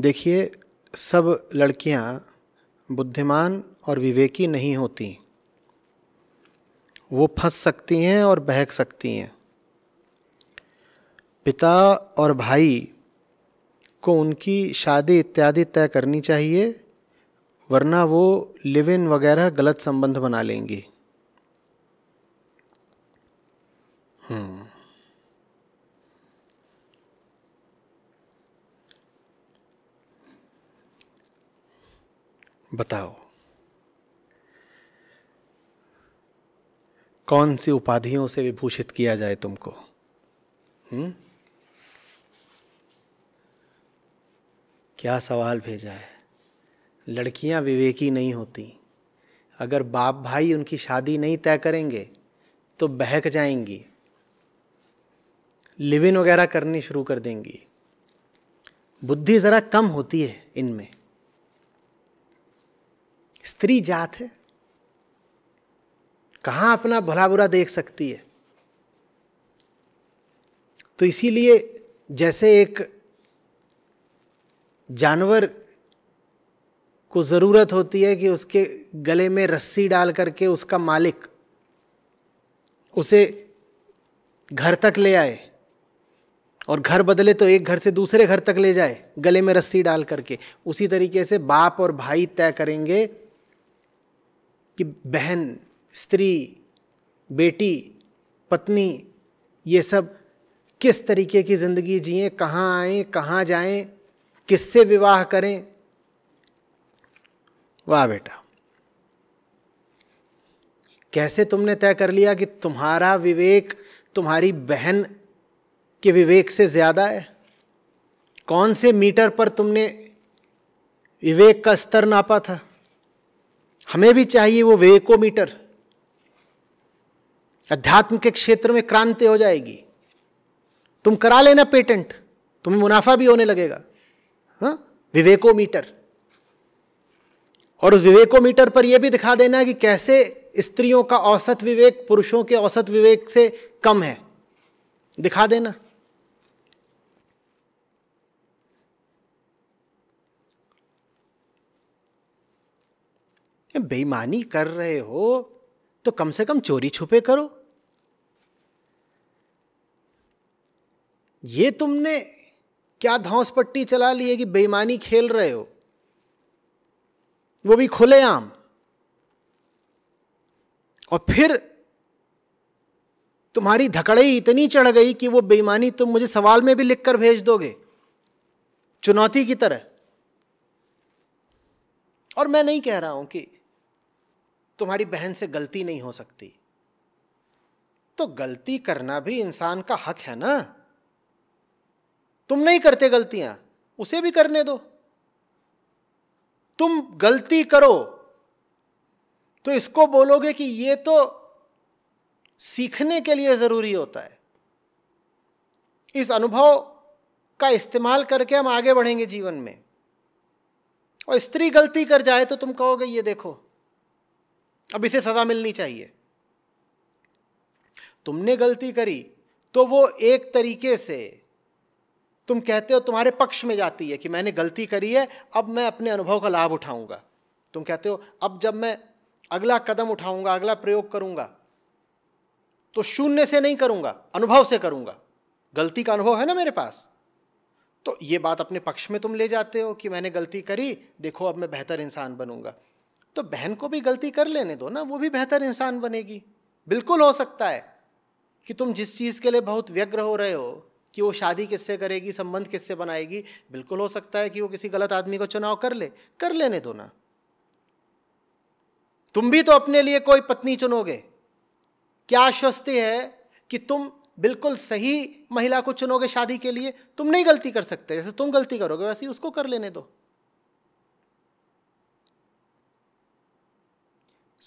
देखिए सब लड़कियां बुद्धिमान और विवेकी नहीं होती वो फंस सकती हैं और बहक सकती हैं पिता और भाई को उनकी शादी इत्यादि तय करनी चाहिए वरना वो लिव इन वगैरह गलत संबंध बना लेंगी हम्म बताओ कौन सी उपाधियों से विभूषित किया जाए तुमको हुँ? हम्म? क्या सवाल भेजा है लड़कियां विवेकी नहीं होती अगर बाप भाई उनकी शादी नहीं तय करेंगे तो बहक जाएंगी लिविन वगैरह करनी शुरू कर देंगी बुद्धि ज़रा कम होती है इनमें स्त्री जात है कहाँ अपना भला बुरा देख सकती है तो इसीलिए जैसे एक जानवर को ज़रूरत होती है कि उसके गले में रस्सी डाल करके उसका मालिक उसे घर तक ले आए और घर बदले तो एक घर से दूसरे घर तक ले जाए गले में रस्सी डाल करके उसी तरीके से बाप और भाई तय करेंगे कि बहन स्त्री बेटी पत्नी ये सब किस तरीके की ज़िंदगी जिए कहाँ आए कहाँ जाएं किससे विवाह करें वाह बेटा कैसे तुमने तय कर लिया कि तुम्हारा विवेक तुम्हारी बहन के विवेक से ज़्यादा है कौन से मीटर पर तुमने विवेक का स्तर नापा था हमें भी चाहिए वो वेकोमीटर अध्यात्म के क्षेत्र में क्रांति हो जाएगी तुम करा लेना पेटेंट तुम्हें मुनाफा भी होने लगेगा हाँ? विवेकोमीटर और उस विवेकोमीटर पर यह भी दिखा देना कि कैसे स्त्रियों का औसत विवेक पुरुषों के औसत विवेक से कम है दिखा देना बेईमानी कर रहे हो तो कम से कम चोरी छुपे करो ये तुमने क्या धौस पट्टी चला ली है कि बेईमानी खेल रहे हो वो भी खुलेआम और फिर तुम्हारी धकड़ई इतनी चढ़ गई कि वो बेईमानी तुम मुझे सवाल में भी लिखकर भेज दोगे चुनौती की तरह और मैं नहीं कह रहा हूं कि तुम्हारी बहन से गलती नहीं हो सकती तो गलती करना भी इंसान का हक है ना तुम नहीं करते गलतियां उसे भी करने दो तुम गलती करो तो इसको बोलोगे कि ये तो सीखने के लिए जरूरी होता है इस अनुभव का इस्तेमाल करके हम आगे बढ़ेंगे जीवन में और स्त्री गलती कर जाए तो तुम कहोगे ये देखो अब इसे सज़ा मिलनी चाहिए तुमने गलती करी तो वो एक तरीके से तुम कहते हो तुम्हारे पक्ष में जाती है कि मैंने गलती करी है अब मैं अपने अनुभव का लाभ उठाऊंगा तुम कहते हो अब जब मैं अगला कदम उठाऊंगा अगला प्रयोग करूंगा तो शून्य से नहीं करूंगा अनुभव से करूंगा गलती का अनुभव है ना मेरे पास तो ये बात अपने पक्ष में तुम ले जाते हो कि मैंने गलती करी देखो अब मैं बेहतर इंसान बनूंगा तो बहन को भी गलती कर लेने दो ना वो भी बेहतर इंसान बनेगी बिल्कुल हो सकता है कि तुम जिस चीज़ के लिए बहुत व्यग्र हो रहे हो कि वो शादी किससे करेगी संबंध किससे बनाएगी बिल्कुल हो सकता है कि वो किसी गलत आदमी को चुनाव कर ले कर लेने दो ना तुम भी तो अपने लिए कोई पत्नी चुनोगे क्या आश्वस्ति है कि तुम बिल्कुल सही महिला को चुनोगे शादी के लिए तुम नहीं गलती कर सकते जैसे तुम गलती करोगे वैसे ही उसको कर लेने दो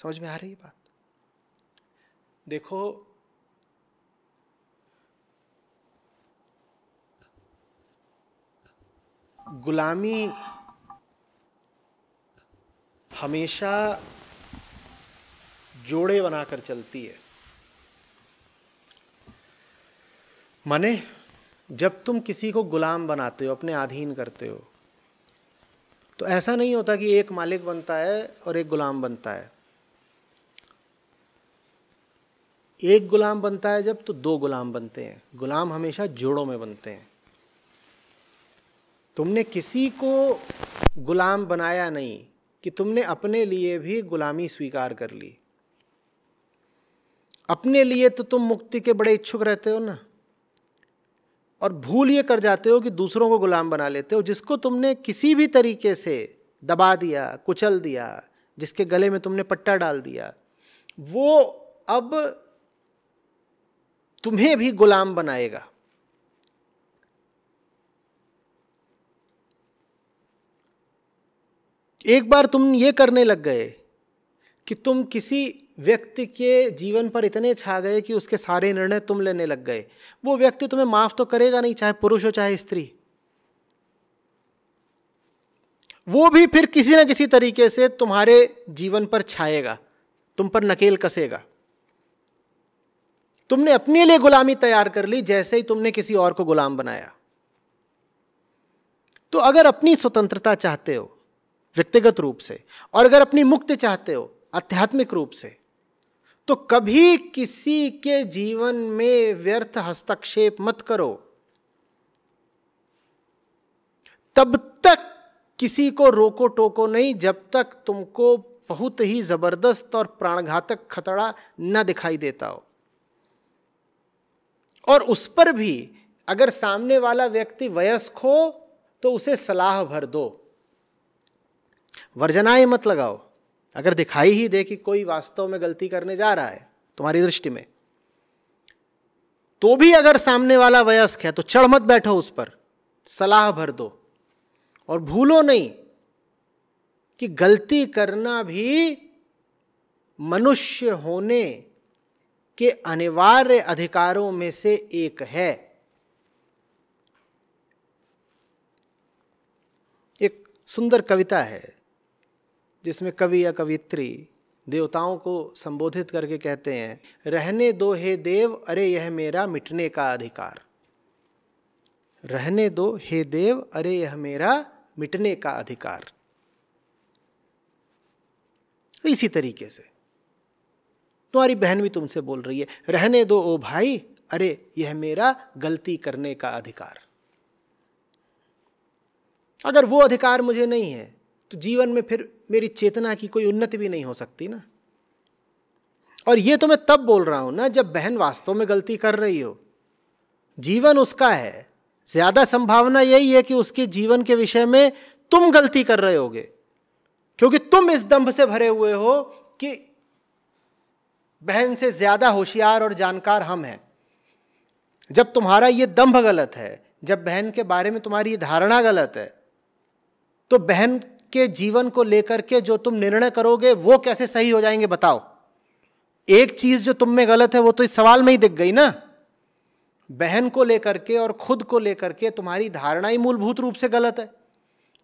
समझ में आ रही बात देखो गुलामी हमेशा जोड़े बनाकर चलती है माने जब तुम किसी को गुलाम बनाते हो अपने अधीन करते हो तो ऐसा नहीं होता कि एक मालिक बनता है और एक गुलाम बनता है एक गुलाम बनता है जब तो दो गुलाम बनते हैं गुलाम हमेशा जोड़ों में बनते हैं तुमने किसी को गुलाम बनाया नहीं कि तुमने अपने लिए भी गुलामी स्वीकार कर ली अपने लिए तो तुम मुक्ति के बड़े इच्छुक रहते हो ना और भूल ये कर जाते हो कि दूसरों को गुलाम बना लेते हो जिसको तुमने किसी भी तरीके से दबा दिया कुचल दिया जिसके गले में तुमने पट्टा डाल दिया वो अब तुम्हें भी गुलाम बनाएगा एक बार तुम ये करने लग गए कि तुम किसी व्यक्ति के जीवन पर इतने छा गए कि उसके सारे निर्णय तुम लेने लग गए वो व्यक्ति तुम्हें माफ तो करेगा नहीं चाहे पुरुष हो चाहे स्त्री वो भी फिर किसी ना किसी तरीके से तुम्हारे जीवन पर छाएगा तुम पर नकेल कसेगा तुमने अपने लिए गुलामी तैयार कर ली जैसे ही तुमने किसी और को गुलाम बनाया तो अगर अपनी स्वतंत्रता चाहते हो व्यक्तिगत रूप से और अगर अपनी मुक्ति चाहते हो आध्यात्मिक रूप से तो कभी किसी के जीवन में व्यर्थ हस्तक्षेप मत करो तब तक किसी को रोको टोको नहीं जब तक तुमको बहुत ही जबरदस्त और प्राणघातक खतरा न दिखाई देता हो और उस पर भी अगर सामने वाला व्यक्ति वयस्क हो तो उसे सलाह भर दो वर्जनाएं मत लगाओ अगर दिखाई ही दे कि कोई वास्तव में गलती करने जा रहा है तुम्हारी दृष्टि में तो भी अगर सामने वाला वयस्क है तो चढ़ मत बैठो उस पर सलाह भर दो और भूलो नहीं कि गलती करना भी मनुष्य होने के अनिवार्य अधिकारों में से एक है एक सुंदर कविता है जिसमें कवि या कवित्री देवताओं को संबोधित करके कहते हैं रहने दो हे देव अरे यह मेरा मिटने का अधिकार रहने दो हे देव अरे यह मेरा मिटने का अधिकार इसी तरीके से तुम्हारी बहन भी तुमसे बोल रही है रहने दो ओ भाई अरे यह मेरा गलती करने का अधिकार अगर वो अधिकार मुझे नहीं है तो जीवन में फिर मेरी चेतना की कोई उन्नति भी नहीं हो सकती ना और ये तो मैं तब बोल रहा हूं ना जब बहन वास्तव में गलती कर रही हो जीवन उसका है ज्यादा संभावना यही है कि उसके जीवन के विषय में तुम गलती कर रहे होगे क्योंकि तुम इस दंभ से भरे हुए हो कि बहन से ज़्यादा होशियार और जानकार हम हैं जब तुम्हारा ये दम्भ गलत है जब बहन के बारे में तुम्हारी ये धारणा गलत है तो बहन के जीवन को लेकर के जो तुम निर्णय करोगे वो कैसे सही हो जाएंगे बताओ एक चीज़ जो तुम में गलत है वो तो इस सवाल में ही दिख गई ना बहन को लेकर के और खुद को लेकर के तुम्हारी धारणा ही मूलभूत रूप से गलत है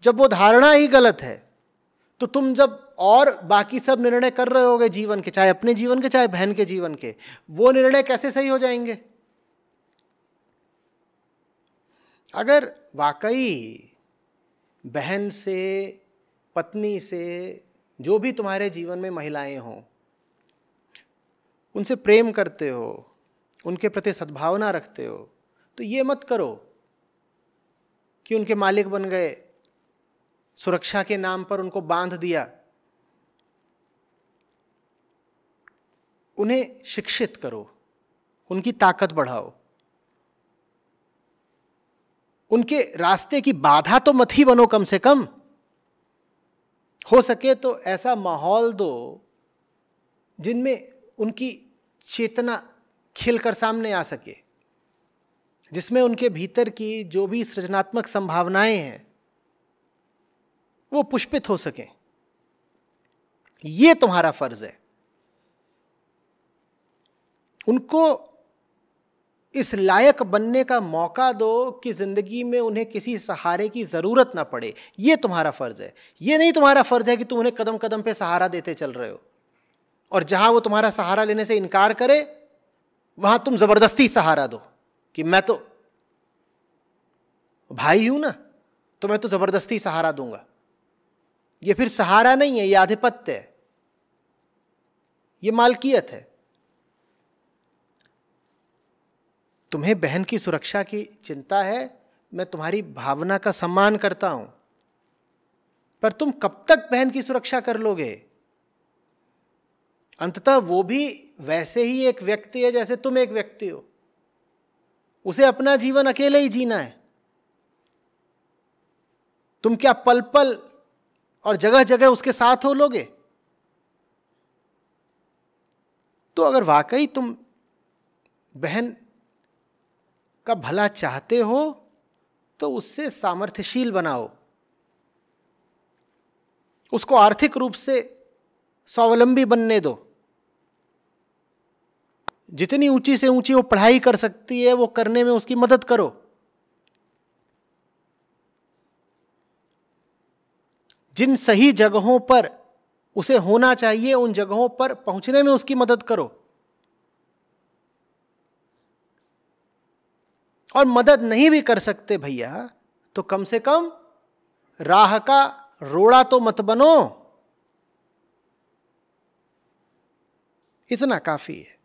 जब वो धारणा ही गलत है तो तुम जब और बाकी सब निर्णय कर रहे होगे जीवन के चाहे अपने जीवन के चाहे बहन के जीवन के वो निर्णय कैसे सही हो जाएंगे अगर वाकई बहन से पत्नी से जो भी तुम्हारे जीवन में महिलाएं हों उनसे प्रेम करते हो उनके प्रति सद्भावना रखते हो तो ये मत करो कि उनके मालिक बन गए सुरक्षा के नाम पर उनको बांध दिया उन्हें शिक्षित करो उनकी ताकत बढ़ाओ उनके रास्ते की बाधा तो मत ही बनो कम से कम हो सके तो ऐसा माहौल दो जिनमें उनकी चेतना खिलकर सामने आ सके जिसमें उनके भीतर की जो भी सृजनात्मक संभावनाएं हैं वो पुष्पित हो सकें ये तुम्हारा फर्ज है उनको इस लायक बनने का मौका दो कि ज़िंदगी में उन्हें किसी सहारे की ज़रूरत ना पड़े ये तुम्हारा फ़र्ज़ है ये नहीं तुम्हारा फ़र्ज़ है कि तुम उन्हें कदम कदम पे सहारा देते चल रहे हो और जहाँ वो तुम्हारा सहारा लेने से इनकार करे वहाँ तुम ज़बरदस्ती सहारा दो कि मैं तो भाई हूँ ना तो मैं तो ज़बरदस्ती सहारा दूंगा ये फिर सहारा नहीं है ये आधिपत्य है ये मालकियत है तुम्हें बहन की सुरक्षा की चिंता है मैं तुम्हारी भावना का सम्मान करता हूं पर तुम कब तक बहन की सुरक्षा कर लोगे अंततः वो भी वैसे ही एक व्यक्ति है जैसे तुम एक व्यक्ति हो उसे अपना जीवन अकेले ही जीना है तुम क्या पल पल और जगह जगह उसके साथ हो लोगे तो अगर वाकई तुम बहन का भला चाहते हो तो उससे सामर्थ्यशील बनाओ उसको आर्थिक रूप से स्वावलंबी बनने दो जितनी ऊंची से ऊंची वो पढ़ाई कर सकती है वो करने में उसकी मदद करो जिन सही जगहों पर उसे होना चाहिए उन जगहों पर पहुंचने में उसकी मदद करो और मदद नहीं भी कर सकते भैया तो कम से कम राह का रोड़ा तो मत बनो इतना काफी है